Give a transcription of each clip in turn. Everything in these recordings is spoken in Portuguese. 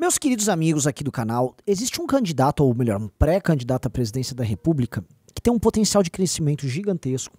Meus queridos amigos aqui do canal, existe um candidato, ou melhor, um pré-candidato à presidência da República, que tem um potencial de crescimento gigantesco,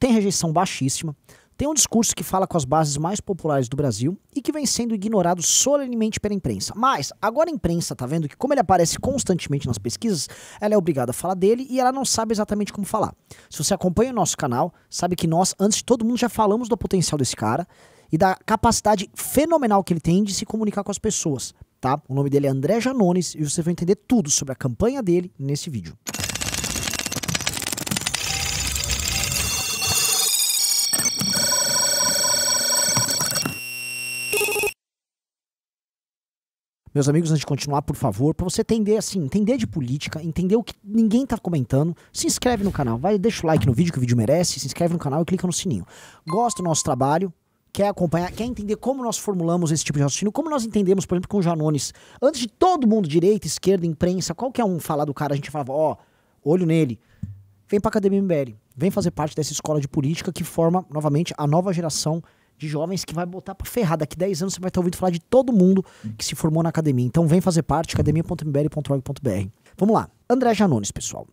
tem rejeição baixíssima, tem um discurso que fala com as bases mais populares do Brasil e que vem sendo ignorado solenemente pela imprensa. Mas agora a imprensa tá vendo que, como ele aparece constantemente nas pesquisas, ela é obrigada a falar dele e ela não sabe exatamente como falar. Se você acompanha o nosso canal, sabe que nós, antes de todo mundo, já falamos do potencial desse cara e da capacidade fenomenal que ele tem de se comunicar com as pessoas tá? O nome dele é André Janones e você vai entender tudo sobre a campanha dele nesse vídeo. Meus amigos, antes de continuar, por favor, para você entender assim, entender de política, entender o que ninguém tá comentando, se inscreve no canal, vai, deixa o like no vídeo que o vídeo merece, se inscreve no canal e clica no sininho. Gosta do nosso trabalho, quer acompanhar, quer entender como nós formulamos esse tipo de raciocínio, como nós entendemos, por exemplo, com o Janones, antes de todo mundo, direita, esquerda, imprensa, qualquer um falar do cara, a gente falava, ó, oh, olho nele, vem pra Academia MBL, vem fazer parte dessa escola de política que forma, novamente, a nova geração de jovens que vai botar pra ferrar. Daqui 10 anos você vai estar ouvindo falar de todo mundo que se formou na academia. Então vem fazer parte, academia.mbl.org.br. Vamos lá. André Janones, pessoal.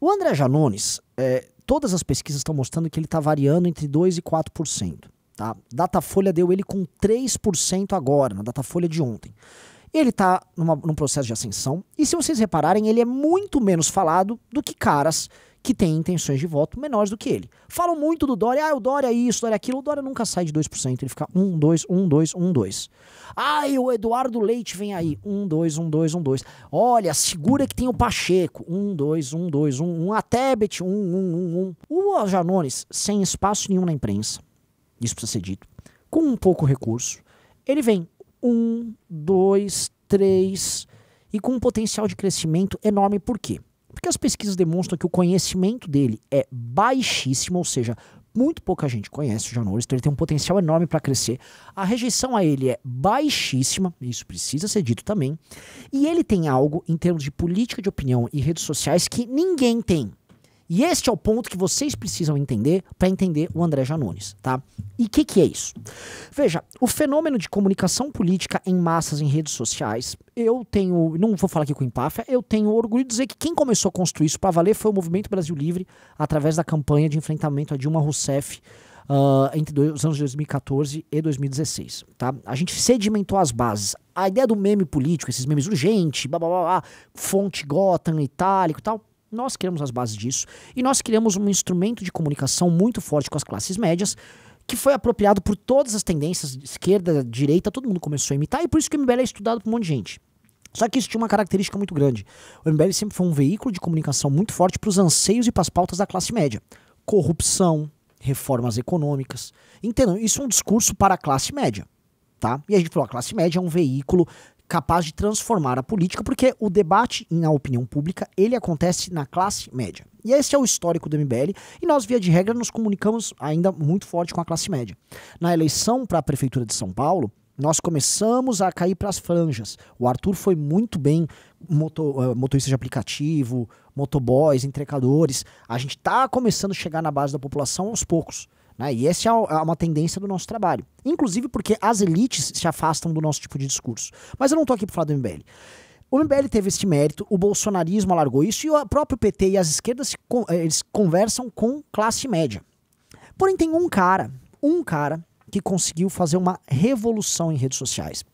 O André Janones, é, todas as pesquisas estão mostrando que ele está variando entre 2% e 4%. Tá? Datafolha deu ele com 3% agora, na Datafolha de ontem. Ele está num processo de ascensão, e se vocês repararem, ele é muito menos falado do que caras que têm intenções de voto menores do que ele. Falam muito do Dória, ah, o Dória é isso, o Dória é aquilo, o Dória nunca sai de 2%, ele fica 1, 2, 1, 2, 1, 2. Ai, o Eduardo Leite vem aí, 1, 2, 1, 2, 1, 2. Olha, segura que tem o Pacheco, 1, 2, 1, 2, 1, 1, a Tebet, 1, 1, 1, 1. O Janones, sem espaço nenhum na imprensa isso precisa ser dito. Com um pouco recurso, ele vem um, dois, três e com um potencial de crescimento enorme. Por quê? Porque as pesquisas demonstram que o conhecimento dele é baixíssimo, ou seja, muito pouca gente conhece o John Norris, então ele tem um potencial enorme para crescer. A rejeição a ele é baixíssima, isso precisa ser dito também. E ele tem algo em termos de política de opinião e redes sociais que ninguém tem. E este é o ponto que vocês precisam entender para entender o André Janones, tá? E o que, que é isso? Veja, o fenômeno de comunicação política em massas em redes sociais, eu tenho, não vou falar aqui com empáfia, eu tenho orgulho de dizer que quem começou a construir isso para valer foi o Movimento Brasil Livre, através da campanha de enfrentamento a Dilma Rousseff Uh, entre dois, os anos 2014 e 2016. Tá? A gente sedimentou as bases. A ideia do meme político, esses memes urgente, blá blá blá, blá fonte Gotham, itálico e tal, nós criamos as bases disso e nós criamos um instrumento de comunicação muito forte com as classes médias que foi apropriado por todas as tendências, esquerda, direita, todo mundo começou a imitar e por isso que o MBL é estudado por um monte de gente. Só que isso tinha uma característica muito grande. O MBL sempre foi um veículo de comunicação muito forte para os anseios e para as pautas da classe média. Corrupção, reformas econômicas. Entendam, isso é um discurso para a classe média. Tá? E a gente falou, a classe média é um veículo capaz de transformar a política, porque o debate na opinião pública, ele acontece na classe média. E esse é o histórico do MBL, e nós, via de regra, nos comunicamos ainda muito forte com a classe média. Na eleição para a Prefeitura de São Paulo, nós começamos a cair para as franjas. O Arthur foi muito bem moto, eh, motorista de aplicativo, motoboys, entrecadores. A gente está começando a chegar na base da população aos poucos. Né? E essa é, é uma tendência do nosso trabalho. Inclusive porque as elites se afastam do nosso tipo de discurso. Mas eu não estou aqui para falar do MBL. O MBL teve este mérito, o bolsonarismo alargou isso e o próprio PT e as esquerdas eh, eles conversam com classe média. Porém, tem um cara, um cara que conseguiu fazer uma revolução em redes sociais.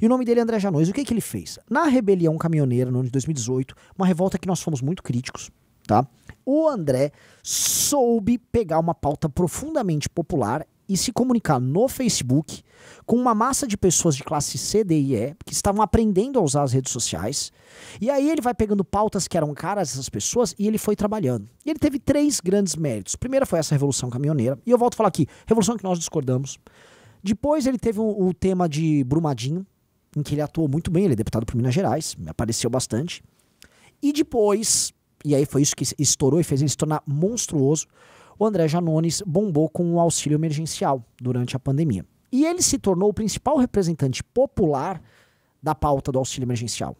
E o nome dele é André Janois. O que, é que ele fez? Na rebelião caminhoneira, no ano de 2018, uma revolta que nós fomos muito críticos, tá? O André soube pegar uma pauta profundamente popular e se comunicar no Facebook com uma massa de pessoas de classe C, D e E que estavam aprendendo a usar as redes sociais. E aí ele vai pegando pautas que eram caras essas pessoas e ele foi trabalhando. E ele teve três grandes méritos. Primeiro foi essa revolução caminhoneira. E eu volto a falar aqui, revolução que nós discordamos. Depois ele teve o, tema de Brumadinho, em que ele atuou muito bem. Ele é deputado por Minas Gerais, me apareceu bastante. E depois e aí foi isso que estourou e fez ele se tornar monstruoso. O André Janones bombou com o auxílio emergencial durante a pandemia. E ele se tornou o principal representante popular da pauta do auxílio emergencial.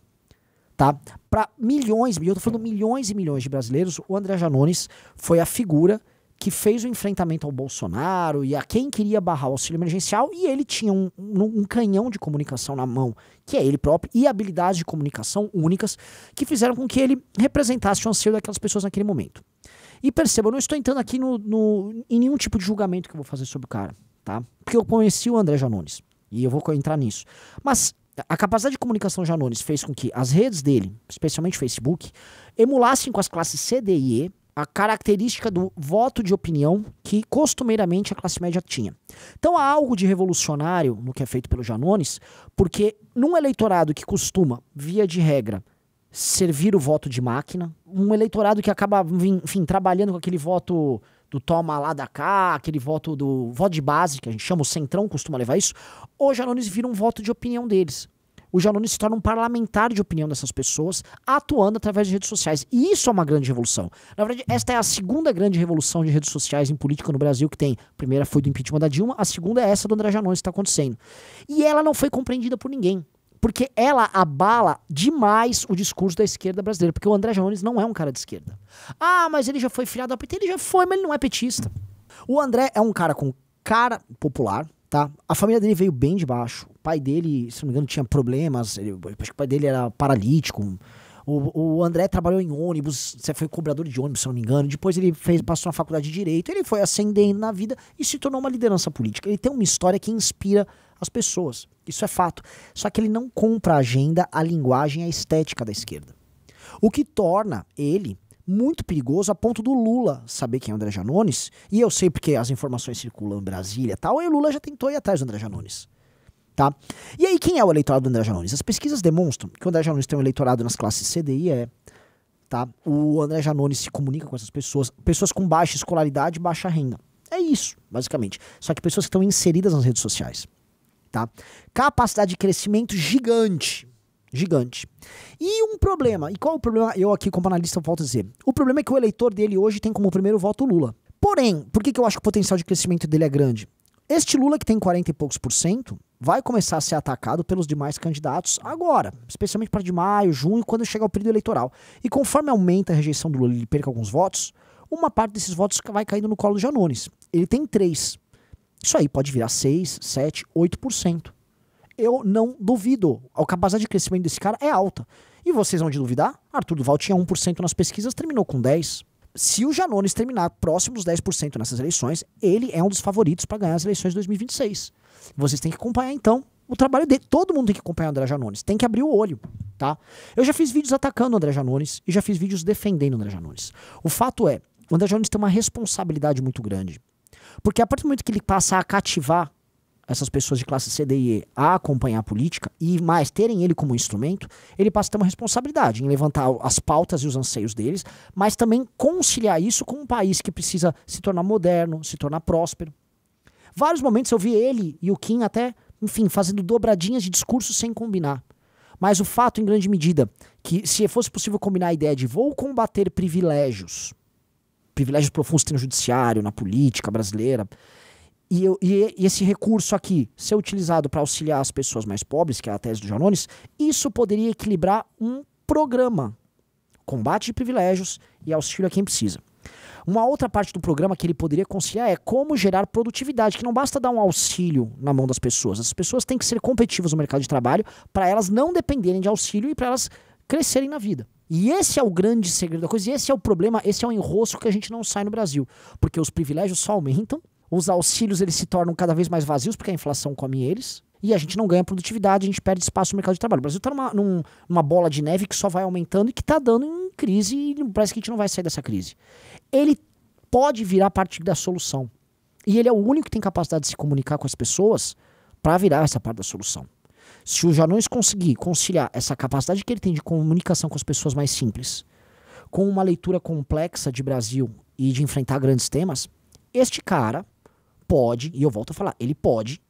Tá? Para milhões, eu tô falando milhões e milhões de brasileiros, o André Janones foi a figura que fez o enfrentamento ao Bolsonaro e a quem queria barrar o auxílio emergencial, e ele tinha um, um, um canhão de comunicação na mão, que é ele próprio, e habilidades de comunicação únicas que fizeram com que ele representasse o anseio daquelas pessoas naquele momento. E perceba, eu não estou entrando aqui no, no, em nenhum tipo de julgamento que eu vou fazer sobre o cara, tá? Porque eu conheci o André Janones, e eu vou entrar nisso. Mas a capacidade de comunicação de Janones fez com que as redes dele, especialmente Facebook, emulassem com as classes C, D e E a característica do voto de opinião que costumeiramente a classe média tinha. Então há algo de revolucionário no que é feito pelo Janones, porque num eleitorado que costuma, via de regra, servir o voto de máquina, um eleitorado que acaba, enfim, trabalhando com aquele voto do toma lá da cá, aquele voto do voto de base, que a gente chama o centrão, costuma levar isso, o Janones vira um voto de opinião deles o Janone se torna um parlamentar de opinião dessas pessoas, atuando através de redes sociais. E isso é uma grande revolução. Na verdade, esta é a segunda grande revolução de redes sociais em política no Brasil que tem. A primeira foi do impeachment da Dilma, a segunda é essa do André Janones que está acontecendo. E ela não foi compreendida por ninguém. Porque ela abala demais o discurso da esquerda brasileira. Porque o André Janones não é um cara de esquerda. Ah, mas ele já foi filiado ao PT. Ele já foi, mas ele não é petista. O André é um cara com cara popular, tá? A família dele veio bem de baixo. O pai dele, se não me engano, tinha problemas. Ele, acho que o pai dele era paralítico. O, o André trabalhou em ônibus, você foi cobrador de ônibus, se não me engano. Depois ele fez, passou na faculdade de direito. Ele foi ascendendo na vida e se tornou uma liderança política. Ele tem uma história que inspira as pessoas. Isso é fato. Só que ele não compra a agenda, a linguagem, a estética da esquerda. O que torna ele muito perigoso a ponto do Lula saber quem é o André Janones. E eu sei porque as informações circulam em Brasília e tal, e o Lula já tentou ir atrás do André Janones. Tá? E aí, quem é o eleitorado do André Janones? As pesquisas demonstram que o André Janones tem um eleitorado nas classes CDI e E. Tá? O André Janones se comunica com essas pessoas, pessoas com baixa escolaridade e baixa renda. É isso, basicamente. Só que pessoas que estão inseridas nas redes sociais. Tá? Capacidade de crescimento gigante gigante. E um problema, e qual o problema? Eu aqui como analista volto a dizer. O problema é que o eleitor dele hoje tem como primeiro voto Lula. Porém, por que, que eu acho que o potencial de crescimento dele é grande? Este Lula que tem 40 e poucos por cento vai começar a ser atacado pelos demais candidatos agora, especialmente para de maio, junho, quando chega o período eleitoral. E conforme aumenta a rejeição do Lula e ele perca alguns votos, uma parte desses votos vai caindo no colo do Janones. Ele tem três. Isso aí pode virar 6, 7, 8% eu não duvido. A capacidade de crescimento desse cara é alta. E vocês vão de duvidar? Arthur Duval tinha 1% nas pesquisas, terminou com 10%. Se o Janones terminar próximo dos 10% nessas eleições, ele é um dos favoritos para ganhar as eleições de 2026. Vocês têm que acompanhar, então, o trabalho dele. Todo mundo tem que acompanhar o André Janones. Tem que abrir o olho, tá? Eu já fiz vídeos atacando o André Janones e já fiz vídeos defendendo o André Janones. O fato é, o André Janones tem uma responsabilidade muito grande. Porque a partir do momento que ele passar a cativar essas pessoas de classe C, D e E a acompanhar a política e mais terem ele como instrumento, ele passa a ter uma responsabilidade em levantar as pautas e os anseios deles, mas também conciliar isso com um país que precisa se tornar moderno, se tornar próspero. Vários momentos eu vi ele e o Kim até, enfim, fazendo dobradinhas de discurso sem combinar. Mas o fato, em grande medida, que se fosse possível combinar a ideia de vou combater privilégios, privilégios profundos que tem no judiciário, na política brasileira, e, eu, e, e esse recurso aqui ser utilizado para auxiliar as pessoas mais pobres, que é a tese do Janones, isso poderia equilibrar um programa. Combate de privilégios e auxílio a quem precisa. Uma outra parte do programa que ele poderia conciliar é como gerar produtividade, que não basta dar um auxílio na mão das pessoas. As pessoas têm que ser competitivas no mercado de trabalho para elas não dependerem de auxílio e para elas crescerem na vida. E esse é o grande segredo da coisa, e esse é o problema, esse é o enrosco que a gente não sai no Brasil. Porque os privilégios só aumentam os auxílios eles se tornam cada vez mais vazios porque a inflação come eles. E a gente não ganha produtividade, a gente perde espaço no mercado de trabalho. O Brasil está numa, num, numa bola de neve que só vai aumentando e que está dando em crise e parece que a gente não vai sair dessa crise. Ele pode virar parte da solução. E ele é o único que tem capacidade de se comunicar com as pessoas para virar essa parte da solução. Se o Janões conseguir conciliar essa capacidade que ele tem de comunicação com as pessoas mais simples com uma leitura complexa de Brasil e de enfrentar grandes temas, este cara pode, e eu volto a falar, ele pode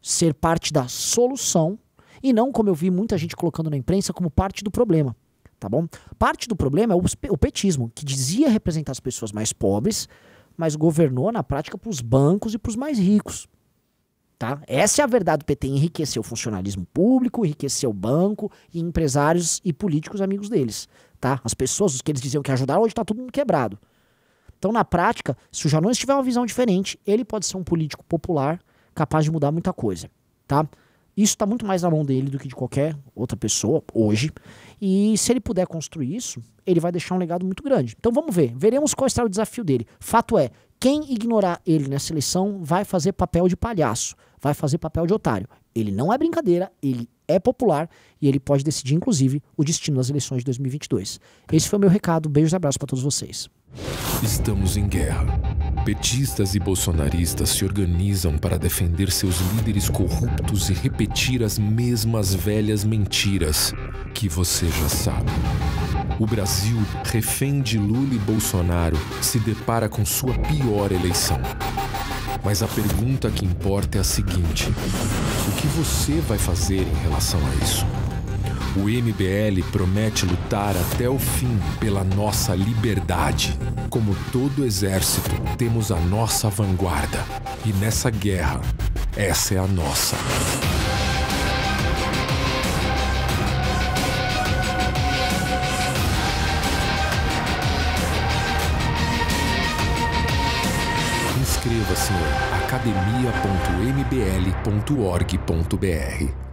ser parte da solução e não, como eu vi muita gente colocando na imprensa, como parte do problema. Tá bom? Parte do problema é o petismo, que dizia representar as pessoas mais pobres, mas governou na prática para os bancos e para os mais ricos. Tá? Essa é a verdade do PT, enriqueceu o funcionalismo público, enriqueceu o banco e empresários e políticos amigos deles. Tá? As pessoas que eles diziam que ajudaram, hoje está todo mundo quebrado. Então, na prática, se o Janones tiver uma visão diferente, ele pode ser um político popular capaz de mudar muita coisa, tá? Isso está muito mais na mão dele do que de qualquer outra pessoa hoje. E se ele puder construir isso, ele vai deixar um legado muito grande. Então vamos ver, veremos qual será o desafio dele. Fato é, quem ignorar ele nessa eleição vai fazer papel de palhaço, vai fazer papel de otário. Ele não é brincadeira, ele é popular e ele pode decidir, inclusive, o destino das eleições de 2022. Esse foi o meu recado. Beijos e abraços para todos vocês. Estamos em guerra. Petistas e bolsonaristas se organizam para defender seus líderes corruptos e repetir as mesmas velhas mentiras que você já sabe. O Brasil, refém de Lula e Bolsonaro, se depara com sua pior eleição. Mas a pergunta que importa é a seguinte: o que você vai fazer em relação a isso? O MBL promete lutar até o fim pela nossa liberdade. Como todo exército, temos a nossa vanguarda. E nessa guerra, essa é a nossa. inscreva-se em academia.mbl.org.br.